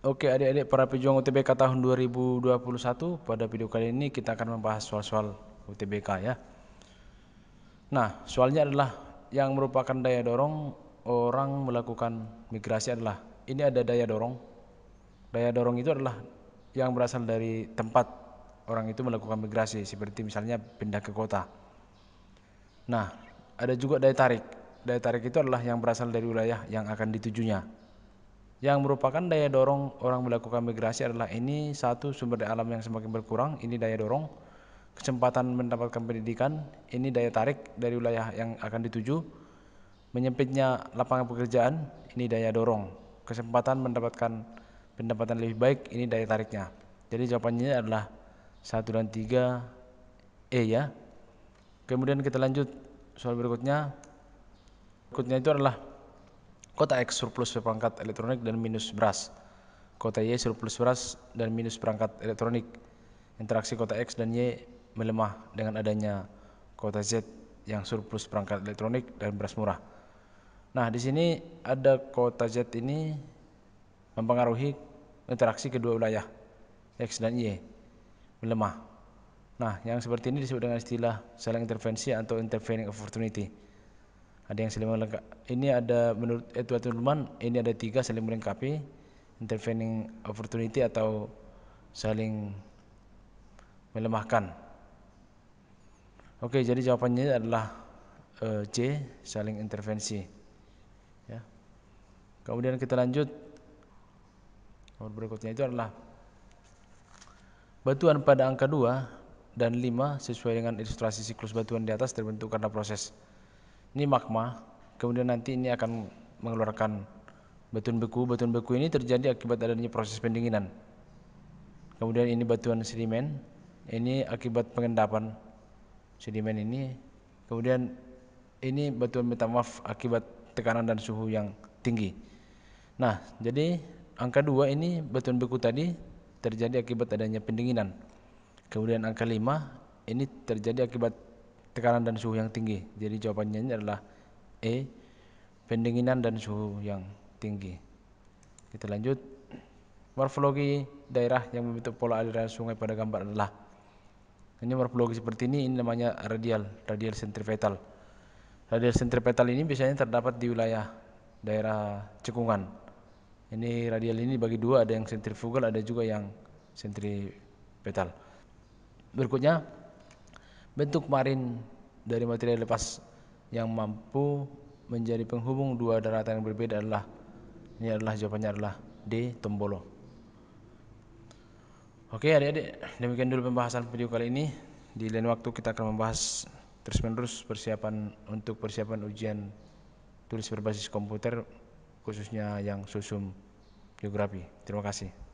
Oke adik-adik para pejuang UTBK tahun 2021 pada video kali ini kita akan membahas soal-soal UTBK ya. Nah soalnya adalah yang merupakan daya dorong orang melakukan migrasi adalah ini ada daya dorong. Daya dorong itu adalah yang berasal dari tempat orang itu melakukan migrasi seperti misalnya pindah ke kota. Nah ada juga daya tarik. Daya tarik itu adalah yang berasal dari wilayah yang akan ditujunya yang merupakan daya dorong orang melakukan migrasi adalah ini satu sumber daya alam yang semakin berkurang, ini daya dorong, kesempatan mendapatkan pendidikan, ini daya tarik dari wilayah yang akan dituju, menyempitnya lapangan pekerjaan, ini daya dorong, kesempatan mendapatkan pendapatan lebih baik, ini daya tariknya. Jadi jawabannya adalah satu dan tiga E ya. Kemudian kita lanjut soal berikutnya. Berikutnya itu adalah Kota X surplus perangkat elektronik dan minus beras. Kota Y surplus beras dan minus perangkat elektronik. Interaksi kota X dan Y melemah dengan adanya kota Z yang surplus perangkat elektronik dan beras murah. Nah, di sini ada kota Z ini mempengaruhi interaksi kedua wilayah X dan Y melemah. Nah, yang seperti ini disebut dengan istilah saling intervensi atau intervening opportunity ada yang saling melengkapi ini ada menurut Edward Norman ini ada tiga saling melengkapi intervening opportunity atau saling melemahkan oke jadi jawabannya adalah uh, eh, C saling intervensi ya kemudian kita lanjut nomor berikutnya itu adalah batuan pada angka 2 dan 5 sesuai dengan ilustrasi siklus batuan di atas terbentuk karena proses ini magma, kemudian nanti ini akan mengeluarkan batuan beku. Batuan beku ini terjadi akibat adanya proses pendinginan. Kemudian ini batuan sedimen, ini akibat pengendapan sedimen ini. Kemudian ini batuan metamorf akibat tekanan dan suhu yang tinggi. Nah, jadi angka 2 ini batuan beku tadi terjadi akibat adanya pendinginan. Kemudian angka 5 ini terjadi akibat tekanan dan suhu yang tinggi. Jadi jawabannya ini adalah E pendinginan dan suhu yang tinggi. Kita lanjut. Morfologi daerah yang membentuk pola aliran sungai pada gambar adalah ini morfologi seperti ini ini namanya radial, radial sentripetal. Radial sentripetal ini biasanya terdapat di wilayah daerah cekungan. Ini radial ini bagi dua, ada yang sentrifugal, ada juga yang sentripetal. Berikutnya Bentuk marin dari material lepas yang mampu menjadi penghubung dua daratan yang berbeda adalah ini adalah jawabannya adalah D. Tombolo. Oke adik-adik, demikian dulu pembahasan video kali ini. Di lain waktu kita akan membahas terus-menerus persiapan untuk persiapan ujian tulis berbasis komputer khususnya yang susum geografi. Terima kasih.